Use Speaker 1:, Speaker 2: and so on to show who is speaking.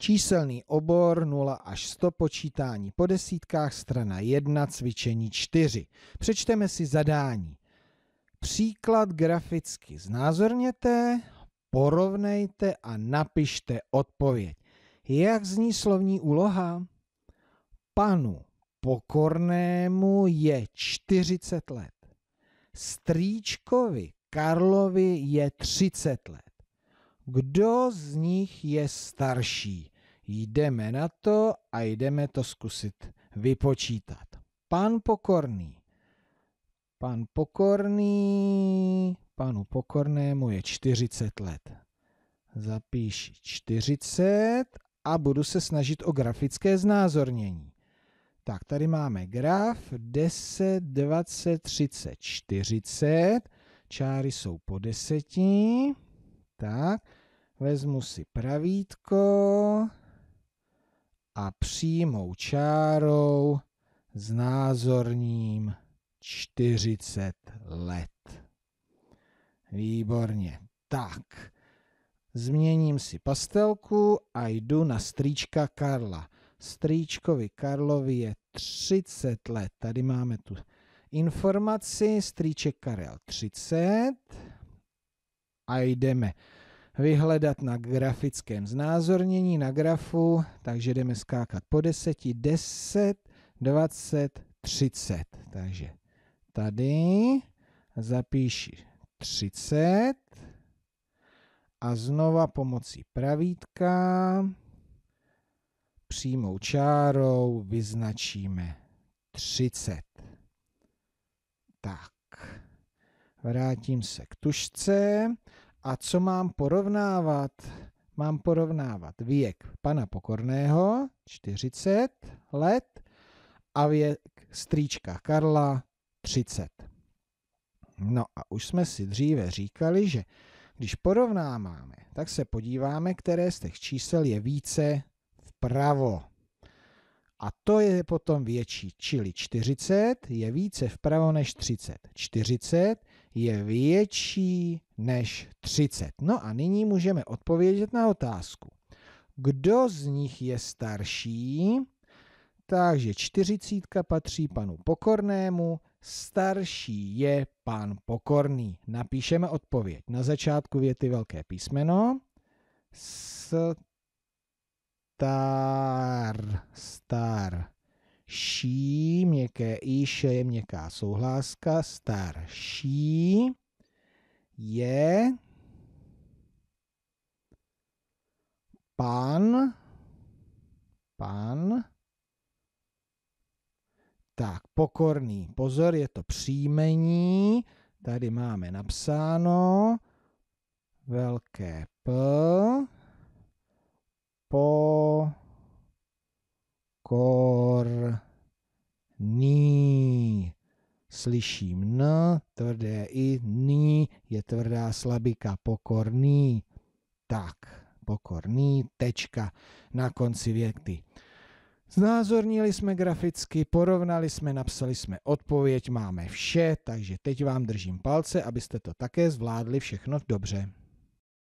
Speaker 1: Číselný obor 0 až 100 počítání po desítkách, strana 1, cvičení 4. Přečteme si zadání. Příklad graficky znázorněte, porovnejte a napište odpověď. Jak zní slovní úloha? Panu Pokornému je 40 let. Strýčkovi Karlovi je 30 let kdo z nich je starší. Jdeme na to a jdeme to zkusit vypočítat. Pan Pokorný. Pan Pokorný, panu Pokornému je 40 let. Zapíši 40 a budu se snažit o grafické znázornění. Tak, tady máme graf 10, 20, 30, 40. Čáry jsou po deseti. Tak, Vezmu si pravítko a přímou čárou znázorním 40 let. Výborně. Tak, změním si pastelku a jdu na strýčka Karla. Strýčkovi Karlovi je 30 let. Tady máme tu informaci. Strýček Karel 30. A jdeme vyhledat na grafickém znázornění na grafu, takže jdeme skákat po deseti, 10, 20, 30. Takže tady zapíši 30 a znova pomocí pravítka přímou čárou vyznačíme 30. Tak, vrátím se k tušce a co mám porovnávat? Mám porovnávat věk pana Pokorného, 40 let, a věk strýčka Karla, 30. No a už jsme si dříve říkali, že když porovnáváme, tak se podíváme, které z těch čísel je více vpravo. A to je potom větší, čili 40 je více vpravo než 30. 40 je větší než 30. No a nyní můžeme odpovědět na otázku. Kdo z nich je starší? Takže čtyřicítka patří panu Pokornému, starší je pan Pokorný. Napíšeme odpověď. Na začátku věty velké písmeno. Star, star, ší, měkké i, š je měkká souhláska, starší je pan, pan, tak, pokorný. Pozor, je to příjmení. Tady máme napsáno velké P. Po Slyším N, tvrdé I, Ní je tvrdá slabika, pokorný. Tak, pokorný, tečka na konci věty. Znázornili jsme graficky, porovnali jsme, napsali jsme odpověď, máme vše, takže teď vám držím palce, abyste to také zvládli všechno dobře.